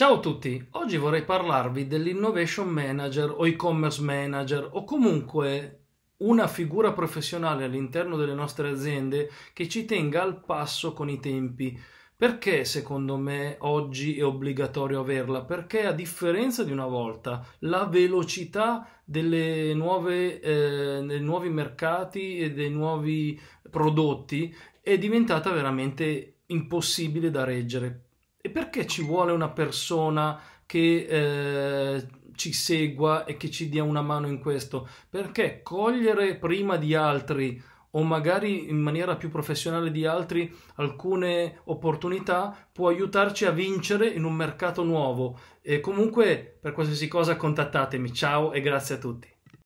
Ciao a tutti, oggi vorrei parlarvi dell'innovation manager o e-commerce manager o comunque una figura professionale all'interno delle nostre aziende che ci tenga al passo con i tempi. Perché secondo me oggi è obbligatorio averla? Perché a differenza di una volta, la velocità delle nuove, eh, dei nuovi mercati e dei nuovi prodotti è diventata veramente impossibile da reggere e perché ci vuole una persona che eh, ci segua e che ci dia una mano in questo? Perché cogliere prima di altri o magari in maniera più professionale di altri alcune opportunità può aiutarci a vincere in un mercato nuovo. E comunque per qualsiasi cosa contattatemi. Ciao e grazie a tutti.